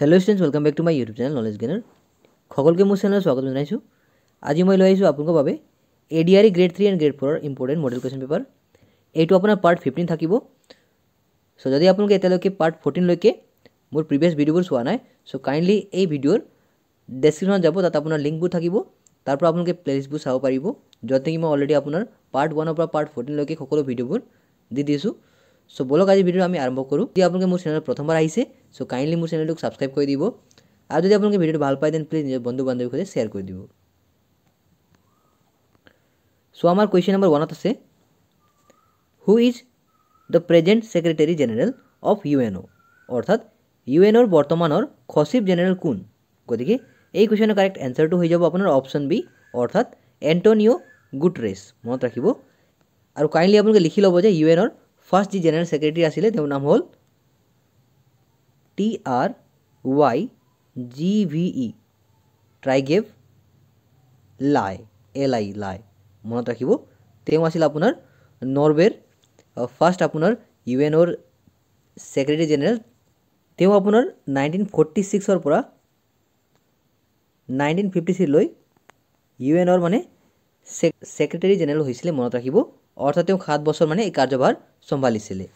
Hello' students welcome back to my YouTube channel knowledge গেনৰ সকলোকে মোৰ চেনেলত স্বাগতম জনাইছোঁ আজি মই লৈ আহিছোঁ আপোনালোকৰ বাবে A D R grade three and grade ফ'ৰৰ ইম্পৰ্টেণ্ট মডেল কুৱেশ্যন পেপাৰ এইটো আপোনাৰ পাৰ্ট ফিফটিন থাকিব চ' যদি আপোনালোকে এতিয়ালৈকে পাৰ্ট ফৰ্টিনলৈকে মোৰ প্ৰিভিয়াছ ভিডিঅ'বোৰ চোৱা নাই চ' কাইণ্ডলি এই ভিডিঅ'ৰ ডেছক্ৰিপশ্যনত যাব তাত আপোনাৰ লিংকবোৰ থাকিব তাৰ পৰা আপোনালোকে প্লেলিষ্টবোৰ চাব পাৰিব য'ত নেকি মই অলৰেডি আপোনাৰ পাৰ্ট ওৱানৰ পৰা পাৰ্ট ফৰ্টিনলৈকে সকলো ভিডিঅ'বোৰ দি দিছোঁ চ' বলক আজি ভিডিঅ' আমি আৰম্ভ কৰোঁ যদি আপোনালোকে মোৰ চেনেলত প্ৰথমবাৰ আহিছে চ' কাইণ্ডলি মোৰ চেনেলটোক ছাবস্ক্ৰাইব কৰি দিব আৰু যদি আপোনালোকে ভিডিঅ'টো ভাল পায় দেন প্লিজ নিজৰ বন্ধু বান্ধৱীৰ সৈতে শ্বেয়াৰ কৰি দিব চ' আমাৰ কুৱেশ্যন নম্বৰ ওৱানত আছে who is the present secretary general of U N O' অৰ্থাৎ ইউ এনৰ বৰ্তমানৰ খচিফ জেনেৰেল কোন গতিকে এই কুৱেশ্যনৰ কাৰেক্ট এনচাৰটো হৈ যাব আপোনাৰ অপশ্যন বি অৰ্থাৎ এণ্টনিঅ' গুটৰেছ মনত ৰাখিব আৰু কাইণ্ডলি আপোনালোকে লিখি ল'ব যে ইউ এনৰ ফার্স্ট যে জেনারেল সেক্রেটারি আসলে তার নাম হল T R Y G V E Trygve Lie L আই লাই মনত ৰাখিব তেওঁ আছিল আপোনাৰ নৰৱেৰ ফাৰ্ষ্ট আপোনাৰ ইউ এন অ'ৰ ছেক্ৰেটাৰী জেনেৰেল তেওঁ আপোনাৰ নাইনটিন ফৰ্টি ছিক্সৰ পৰা নাইনটিন ফিফটি থ্ৰীলৈ ইউ এন অ'ৰ মানে ছেক্ৰেটাৰী জেনেৰেল হৈছিলে মনত ৰাখিব অৰ্থাৎ তেওঁ সাত বছৰ মানে এই কাৰ্যভাৰ চম্ভালিছিলে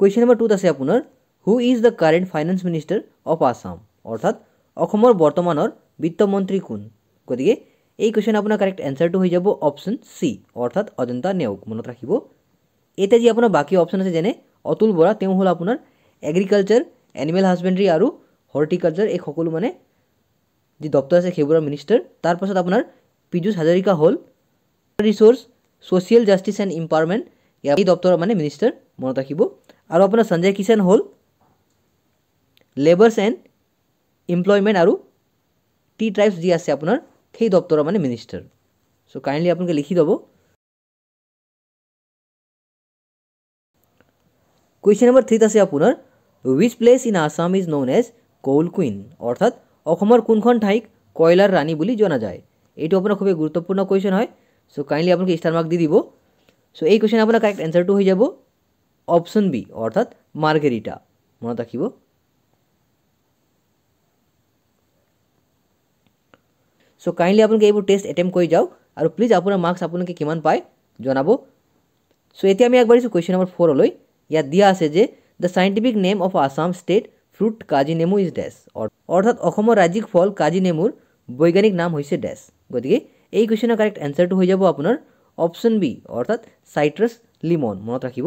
কুৱেশ্যন নম্বৰ টুত আছে আপোনাৰ who is the current finance minister of Assam অৰ্থাৎ অসমৰ বৰ্তমানৰ বিত্তমন্ত্ৰী কোন গতিকে এই কুৱেশ্যন আপোনাৰ কাৰেক্ট এনচাৰটো হৈ যাব অপশ্যন চি অৰ্থাৎ অজন্তা নেওগ মনত ৰাখিব এতিয়া যি আপোনাৰ বাকী অপশ্যন আছে যেনে অতুল বৰা তেওঁ হ'ল আপোনাৰ এগ্ৰিকালচাৰ এনিমেল হাজবেণ্ডৰী আৰু হৰ্টিকালচাৰ এই সকলো মানে যি দপ্তৰ আছে সেইবোৰৰ মিনিষ্টাৰ তাৰপাছত আপোনাৰ পীযুষ হাজৰিকা হ'ল research social justice and empowerment ইয়াৰ এই দপ্তৰৰ মানে মিনিষ্টাৰ মনত ৰাখিব আৰু আপোনাৰ সঞ্জয় কিষেণ হ'ল লেবাৰ্ছ এণ্ড এমপ্লয়মেণ্ট আৰু টি ট্ৰাইবছ যি আছে আপোনাৰ সেই দপ্তৰৰ মানে মিনিষ্টাৰ চ' কাইণ্ডলি আপোনালোকে লিখি ল'ব কুৱেশ্যন নম্বৰ থ্ৰীত আছে আপোনাৰ which place in Assam is known as coal queen অৰ্থাৎ অসমৰ কোনখন ঠাইক কয়লাৰ ৰাণী বুলি জনা যায় এইটো আপোনাৰ খুবেই গুৰুত্বপূৰ্ণ কুৱেশ্যন হয় চ' কাইণ্ডলি আপোনালোকে ষ্টাৰ মাৰ্ক দি দিব চ' এই কুৱেশ্যন আপোনাৰ কাৰেক্ট এনচাৰটো হৈ যাব অপশ্যন বি অৰ্থাৎ মাৰ্গেৰিটা মনত ৰাখিব চ' কাইণ্ডলি আপোনালোকে এইবোৰ টেষ্ট এটেম্প কৰি যাওক আৰু প্লিজ আপোনাৰ মাৰ্কছ আপোনালোকে কিমান পায় জনাব চ' এতিয়া আমি আগবাঢ়িছোঁ কুৱেশ্যন নম্বৰ ফ'ৰলৈ ইয়াত দিয়া আছে যে the scientific name of Assam state fruit কাজি নেমু ইজ ডেচ অৰ্থাৎ অসমৰ ৰাজ্যিক ফল কাজি নেমুৰ বৈজ্ঞানিক নাম হৈছে ডেচ গতিকে এই কুৱেশ্যনৰ কাৰেক্ট এনচাৰটো হৈ যাব আপোনাৰ অপশ্যন বি অৰ্থাৎ চাইট্ৰাছ লিমন মনত ৰাখিব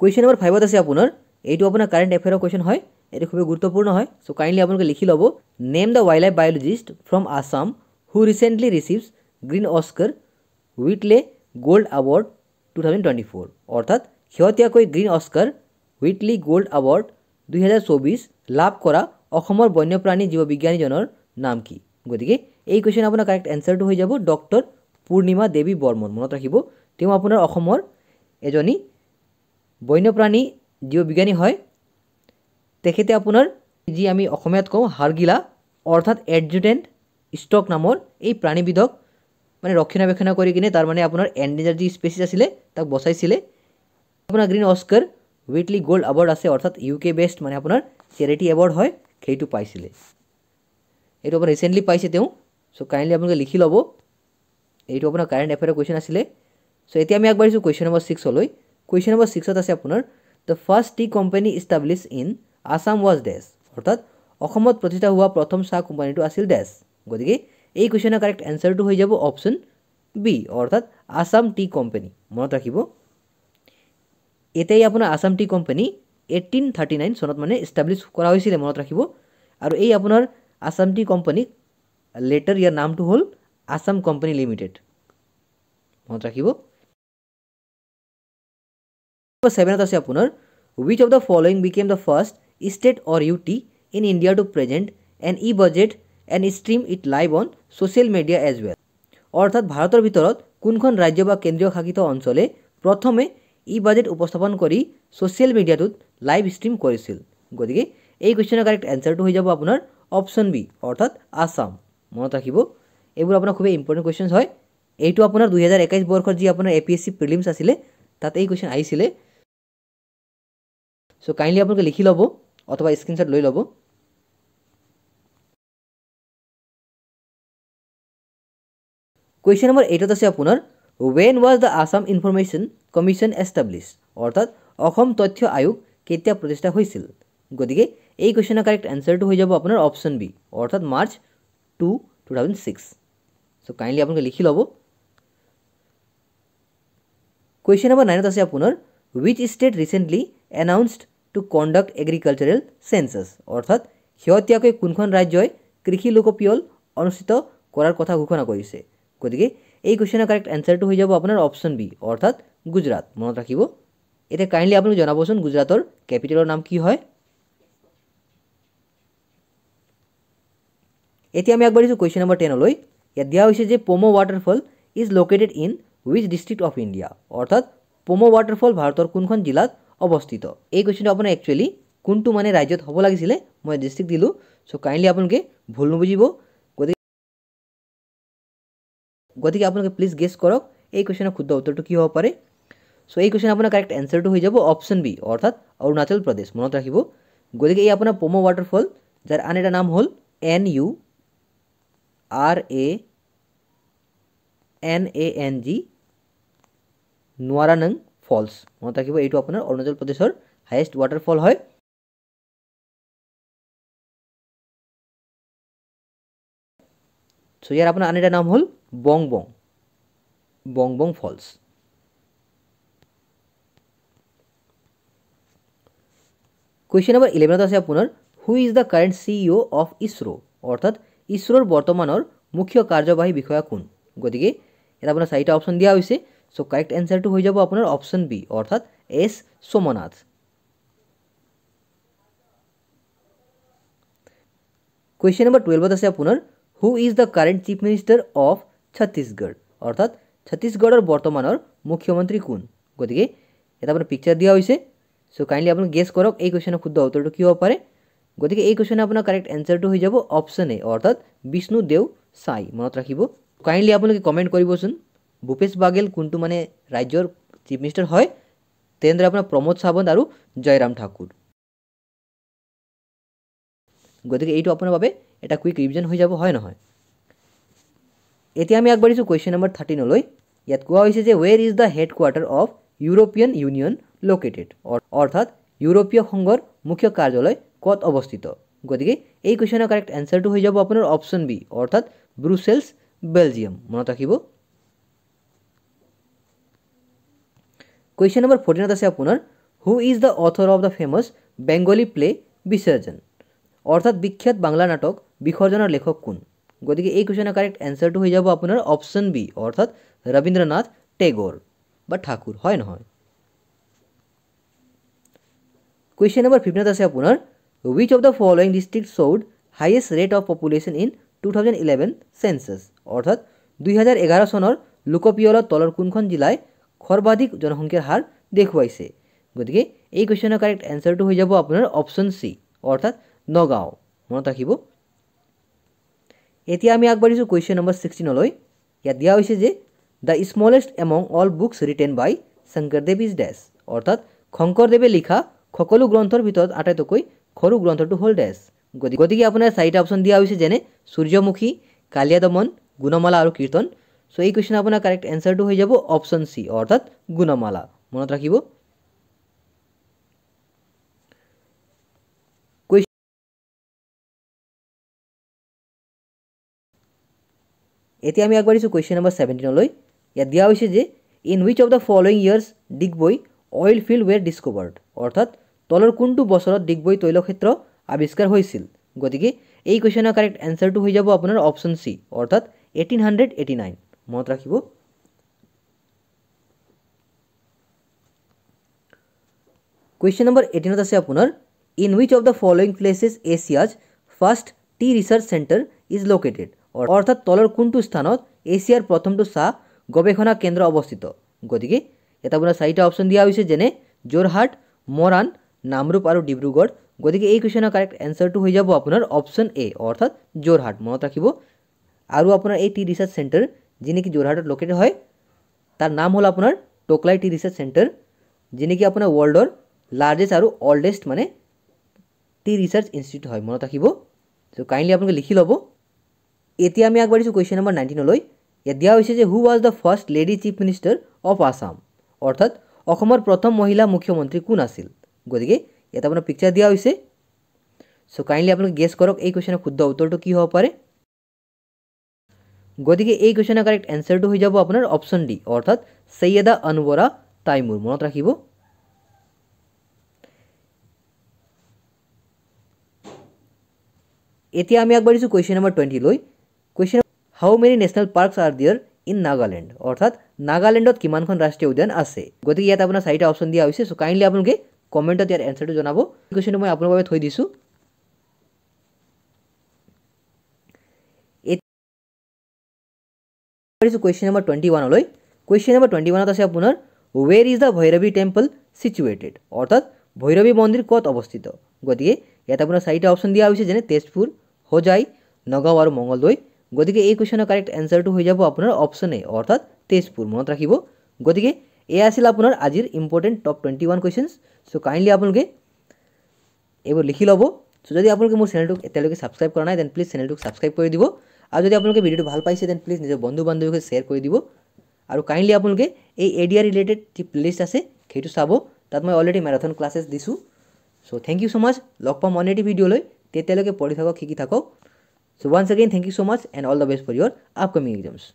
কুৱেশ্যন নম্বৰ ফাইভত আছে আপোনাৰ এইটো আপোনাৰ কাৰেণ্ট এফেয়াৰৰ কুৱেশ্যন হয় এইটো খুবেই গুৰুত্বপূৰ্ণ হয় চ' কাইণ্ডলি আপোনালোকে লিখি ল'ব name the wild life biologist from Assam who recently receives green Oscar Whitley gold award two thousand twenty four অর্থাৎ শেহতীয়াকৈ green Oscar Whitley gold award দুহেজাৰ চৌবিছ লাভ কৰা অসমৰ বন্যপ্ৰাণী জীৱবিজ্ঞানীজনৰ নাম কি গতিকে এই কুৱেশ্যন আপোনাৰ কাৰেক্ট এনচাৰটো হৈ যাব ডক্টৰ পূৰ্ণিমা দেৱী বৰ্মন মনত ৰাখিব তেওঁ আপোনাৰ অসমৰ এজনী বন্যপ্ৰাণী জীৱবিজ্ঞানী হয় তেখেতে আপোনাৰ যি আমি অসমীয়াত কওঁ হাৰগিলা অৰ্থাৎ এডজুটেণ্ট ষ্টক নামৰ এই প্ৰাণীবিধক মানে ৰক্ষণাবেক্ষণা কৰি কিনে তাৰ মানে আপনাৰ এন্ডেঞ্জাৰ যি স্পেসিস আছিলে তাক বচাইছিলে আপোনাৰ green Oscar Whitley gold award আছে অৰ্থাৎ ইউ কে বেষ্ট মানে আপোনাৰ চেৰিটি এৱাৰ্ড হয় সেইটো পাইছিলে এইটো আপোনাৰ ৰিচেণ্টলি পাইছে তেওঁ চ' কাইণ্ডলি আপোনালোকে লিখি লব এইটো আপোনাৰ কাৰেণ্ট এফেয়াৰৰ কুৱেশ্যন আছিলে চ' এতিয়া আমি আগবাঢ়িছোঁ কুৱেশ্যন নম্বৰ ছিক্সলৈ কুৱেশ্যন নম্বৰ ছিক্সত আছে আপোনাৰ the first tea company establish in Assam was dash অৰ্থাৎ অসমত প্ৰতিষ্ঠা হোৱা প্ৰথম চাহ কোম্পানীটো আছিল ডেছ গতিকে এই কুয়েশ্চনৰ करेक्ट আনসারটো হ'ই যাব অপচন বি অৰ্থাৎ আসাম টি কোম্পানী মনত ৰাখিবো এতেই আপোনাৰ আসাম টি কোম্পানী 1839 সনত মানে establish কৰা হৈছিল মনত ৰাখিবো আৰু এই আপোনাৰ আসাম টি কোম্পানী লেટર ইয়াৰ নামটো হ'ল আসাম কোম্পানী লিমিটেড মনত ৰাখিবো 7 থেস আপোনাৰ which of the following became the first state or ut in india to present an e budget and stream it live on social media as well অৰ্থাৎ ভাৰতৰ ভিতৰত কোনখন ৰাজ্য বা কেন্দ্ৰীয় শাসিত অঞ্চলে প্ৰথমে ই বাজেট উপস্থাপন কৰি ছ'চিয়েল মিডিয়াটোত লাইভ ষ্ট্ৰীম কৰিছিল গতিকে এই কুৱেশ্যনৰ কাৰেক্ট এনচাৰটো হৈ যাব আপোনাৰ অপশ্যন বি অৰ্থাৎ আছাম মনত ৰাখিব এইবোৰ আপোনাৰ খুবেই ইম্পৰ্টেণ্ট কুৱেশ্যনছ হয় এইটো আপোনাৰ দুহেজাৰ একৈছ বৰ্ষৰ যি আপোনাৰ A P S C prelims আছিলে তাত এই কুৱেশ্যন আহিছিলে চ' কাইণ্ডলি আপোনালোকে লিখি ল'ব অথবা স্ক্ৰীনশ্বট লৈ ল'ব কুৱেশ্যন নম্বৰ এইটত আছে আপোনাৰ when was the Assam information commission establish অৰ্থাৎ অসম তথ্য আয়োগ কেতিয়া প্ৰতিষ্ঠা হৈছিল গতিকে এই কুৱেশ্যনৰ কাৰেক্ট এনচাৰটো হৈ যাব আপোনাৰ অপশ্যন বি অৰ্থাৎ March two two thousand six so' kindly আপোনালোকে লিখি ল'ব কুৱেশ্যন নম্বৰ নাইনত আছে আপোনাৰ with state recently announced to conduct agricultural census অৰ্থাৎ শেহতীয়াকৈ কোনখন ৰাজ্যই কৃষি লোকপিয়ল অনুষ্ঠিত কৰাৰ কথা ঘোষণা কৰিছে গতিকে এই কুৱেশ্যনৰ কাৰেক্ট এনচাৰটো হৈ যাব আপোনাৰ অপশ্যন বি অৰ্থাৎ গুজৰাট মনত ৰাখিব এতিয়া কাইণ্ডলি আপুনি জনাবচোন গুজৰাটৰ কেপিটেলৰ নাম কি হয় এতিয়া আমি আগবাঢ়িছোঁ কুৱেশ্যন নম্বৰ টেনলৈ ইয়াত দিয়া হৈছে যে Pamo' waterfall is located in which district of India অৰ্থাৎ পম' ৱাটাৰফল ভাৰতৰ কোনখন জিলাত অৱস্থিত এই কুৱেশ্যনটো আপোনাৰ একচুৱেলি কোনটো মানে ৰাজ্যত হ'ব লাগিছিলে মই ডিষ্ট্ৰিক্ট দিলোঁ চ' কাইণ্ডলি আপোনালোকে ভুল নুবুজিব গতিকে আপোনালোকে প্লিজ গেছ কৰক এই কুৱেশ্যনৰ শুদ্ধ উত্তৰটো কি হ'ব পাৰে চ' এই কুৱেশ্যন আপোনাৰ কাৰেক্ট এনচাৰটো হৈ যাব অপশ্যন বি অৰ্থাৎ অৰুণাচল প্ৰদেশ মনত ৰাখিব গতিকে এই আপোনাৰ প'ম' ৱাটাৰফল যাৰ আন এটা নাম হ'ল N U R A N A N G Nuranang falls মনত ৰাখিব এইটো আপোনাৰ অৰুণাচল প্ৰদেশৰ হায়েষ্ট ৱাটাৰফল হয় চ' ইয়াৰ আপোনাৰ আন এটা নাম হ'ল Bongbong Bongbong falls question number ইলেভেনত আছে আপোনাৰ who is the current C E O' of ISRO' অৰ্থাৎ ইছৰ'ৰ বৰ্তমানৰ মুখ্য কাৰ্যবাহী বিষয়া কোন গতিকে ইয়াত আপোনাৰ চাৰিটা অপশ্যন দিয়া হৈছে চ' কাৰেক্ট এনচাৰটো হৈ যাব আপোনাৰ অপশ্যন বি অৰ্থাৎ এছ সোমনাথ কুৱেশ্যন নম্বৰ টুৱেলভত আছে আপোনাৰ who is the current chief minister of Chhattisgarh অৰ্থাৎ ছত্তীশগড়ৰ বৰ্তমানৰ মুখ্যমন্ত্ৰী কোন গতিকে ইয়াত আপোনাৰ পিকচাৰ দিয়া হৈছে চ' কাইণ্ডলি আপুনি গেছ কৰক এই কুৱেশ্যনৰ শুদ্ধ উত্তৰটো কি হ'ব পাৰে গতিকে এই কুৱেশ্যনৰ আপোনাৰ কাৰেক্ট এনচাৰটো হৈ যাব অপশ্যন এ অৰ্থাৎ বিষ্ণুদেৱ চাই মনত ৰাখিব কাইণ্ডলি আপোনালোকে কমেণ্ট কৰিবচোন ভূপেশ বাঘেল কোনটো মানে ৰাজ্যৰ চিফ মিনিষ্টাৰ হয় তেনেদৰে আপোনাৰ প্ৰমোদ চাৱন্ত আৰু জয়ৰাম ঠাকুৰ গতিকে এইটো আপোনাৰ বাবে এটা কুইক ৰিভিজন হৈ যাব হয় নহয় এতিয়া আমি আগবাঢ়িছোঁ কুৱেশ্যন নম্বৰ থাৰ্টিনলৈ ইয়াত কোৱা হৈছে যে where is the head quarter of European Union located অৰ্থাৎ ইউৰোপীয় সংঘৰ মুখ্য কাৰ্যালয় ক'ত অৱস্থিত গতিকে এই কুৱেশ্যনৰ কাৰেক্ট এনচাৰটো হৈ যাব আপোনাৰ অপশ্যন বি অৰ্থাৎ ব্ৰুচেলছ বেলজিয়াম মনত ৰাখিব কুৱেশ্যন নম্বৰ ফৰ্টিনত আছে আপোনাৰ who is the author of the famous Bengali play Visarjan অৰ্থাৎ বিখ্যাত বাংলা নাটক বিসৰ্জনৰ লেখক কোন গতিকে এই কুৱেশ্যনৰ কাৰেক্ট এনচাৰটো হৈ যাব আপোনাৰ অপশ্যন বি অৰ্থাৎ ৰবীন্দ্ৰনাথ টেগৰ বা ঠাকুৰ হয় নহয় কুৱেশ্যন নম্বৰ ফিফটিনত আছে আপোনাৰ which of the following district showed highest rate of population in two thousand eleven census অৰ্থাৎ দুহেজাৰ এঘাৰ চনৰ লোকপিয়লত তলৰ কোনখন জিলাই সৰ্বাধিক জনসংখ্যাৰ হাৰ দেখুৱাইছে গতিকে এই কুৱেশ্যনৰ কাৰেক্ট এনচাৰটো হৈ যাব আপোনাৰ অপশ্যন চি অৰ্থাৎ নগাঁও মনত ৰাখিব এতিয়া আমি আগবাঢ়িছোঁ কুৱেশ্যন নম্বৰ ছিক্সটিনলৈ ইয়াত দিয়া হৈছে যে the smallest among all books written by Sankardev is dash অৰ্থাৎ শংকৰদেৱে লিখা সকলো গ্ৰন্থৰ ভিতৰত আটাইতকৈ সৰু গ্ৰন্থটো হ'ল ডেচ গতিকে আপোনাৰ চাৰিটা অপশ্যন দিয়া হৈছে যেনে সূৰ্যমুখী কালিয়াদমন গুণমালা আৰু কীৰ্তন চ' এই কুৱেশ্যন আপোনাৰ কাৰেক্ট এনচাৰটো হৈ যাব অপশ্যন চি অৰ্থাৎ গুণমালা মনত ৰাখিব এতিয়া আমি আগবাঢ়িছোঁ কুৱেশ্যন নম্বৰ ছেভেণ্টিনলৈ ইয়াত দিয়া হৈছে যে in which of the following years Digboi oil field were discovered অৰ্থাৎ তলৰ কোনটো বছৰত ডিগবৈ তৈলক্ষেত্ৰ আৱিষ্কাৰ হৈছিল গতিকে এই কুৱেশ্যনৰ কাৰেক্ট এনচাৰটো হৈ যাব আপোনাৰ অপশ্যন চি অৰ্থাৎ এইটিন হাণ্ড্ৰেড এইটি নাইন মনত ৰাখিব কুৱেশ্যন নম্বৰ এইটিনত আছে আপোনাৰ in which of the following places Asia's first tea research centre is located অৰ্থাৎ তলৰ কোনটো স্থানত এছিয়াৰ প্ৰথমটো চাহ গৱেষণা কেন্দ্ৰ অৱস্থিত গতিকে ইয়াত আপোনাৰ চাৰিটা অপশ্যন দিয়া হৈছে যেনে যোৰহাট মৰাণ নামৰূপ আৰু ডিব্ৰুগড় গতিকে এই কুৱেশ্যনৰ কাৰেক্ট এনচাৰটো হৈ যাব আপোনাৰ অপশ্যন এ অৰ্থাৎ যোৰহাট মনত ৰাখিব আৰু আপোনাৰ এই টি ৰিচাৰ্চ চেণ্টাৰ যি নেকি যোৰহাটত লোকেটেড হয় তাৰ নাম হ'ল আপোনাৰ টোকলাই টি ৰিচাৰ্চ চেণ্টাৰ যি নেকি আপোনাৰ ৱৰ্ল্ডৰ লাৰ্জেষ্ট আৰু অল্ডেষ্ট মানে টি ৰিচাৰ্চ ইনষ্টিটিউট হয় মনত ৰাখিব চ' কাইণ্ডলি আপোনালোকে লিখি ল'ব এতিয়া আমি আগবাঢ়িছোঁ কুৱেশ্যন নম্বৰ নাইণ্টিনলৈ ইয়াত দিয়া হৈছে যে who was the first lady chief minister of Assam অৰ্থাৎ অসমৰ প্ৰথম মহিলা মুখ্যমন্ত্ৰী কোন আছিল গতিকে ইয়াত আপোনাৰ পিকচাৰ দিয়া হৈছে চ' কাইণ্ডলি আপোনালোকে গেছ কৰক এই কুৱেশ্যনৰ শুদ্ধ উত্তৰটো কি হ'ব পাৰে গতিকে এই কুৱেশ্যনৰ কাৰেক্ট এনচাৰটো হৈ যাব আপোনাৰ অপশ্যন ডি অৰ্থাৎ চৈয়দা অনৱৰা তাইমুৰ মনত ৰাখিব এতিয়া আমি আগবাঢ়িছোঁ কুৱেশ্যন নম্বৰ টুৱেণ্টিলৈ question how many national parks are there in Nagaland অৰ্থাৎ নাগালেণ্ডত কিমানখন ৰাষ্ট্ৰীয় উদ্যান আছে গতিকে ইয়াত আপোনাৰ চাৰিটা অপশ্যন দিয়া হৈছে চ' কাইণ্ডলি আপোনালোকে কমেণ্টত ইয়াৰ এনচাৰটো জনাব কুৱেশ্যনটো মই আপোনাৰ বাবে থৈ দিছোঁ পাৰিছোঁ কুৱেশ্যন নম্বৰ টুৱেণ্টি ওৱানলৈ কুৱেশ্যন নম্বৰ টুৱেণ্টি ওৱানত আছে আপোনাৰ where is the Bhairavi temple situated অৰ্থাৎ ভৈৰৱী মন্দিৰ ক'ত অৱস্থিত গতিকে ইয়াত আপোনাৰ চাৰিটা অপশ্যন দিয়া হৈছে যেনে তেজপুৰ হোজাই নগাঁও আৰু মঙলদৈ গতি এই কুৱেশ্যনৰ কাৰেক্ট এনচাৰটো হৈ যাব আপোনাৰ অপশ্যন এ অৰ্থাৎ তেজপুৰ মনত ৰাখিব গতি এয়া আছিল আপোনাৰ আজিৰ important top twenty one questions so' kindly আপোনালোকে এইবোৰ লিখি ল'ব চ' যদি আপোনালোকে মোৰ চেনেলটোক এতিয়ালৈকে ছাবস্ক্ৰাইব কৰা নাই দেন প্লিজ চেনেলটোক ছাবস্ক্ৰাইব কৰি দিব আৰু যদি আপোনালোকে ভিডিঅ'টো ভাল পাইছে দেন প্লিজ নিজৰ বন্ধু বান্ধৱীকে শ্বেয়াৰ কৰি দিব আৰু কাইণ্ডলি আপোনালোকে এই এডিয়া ৰিলেটেড যি প্লেলিষ্ট আছে সেইটো চাব তাত মই অলৰেডি মেৰাথন ক্লাছেছ দিছোঁ চ' থেংক ইউ ছ' মাছ লগ পাম অন এটি ভিডিঅ'লৈ তেতিয়ালৈকে পঢ়ি থাকক শিকি থাকক So once again, thank you so much and all the best for your upcoming exams.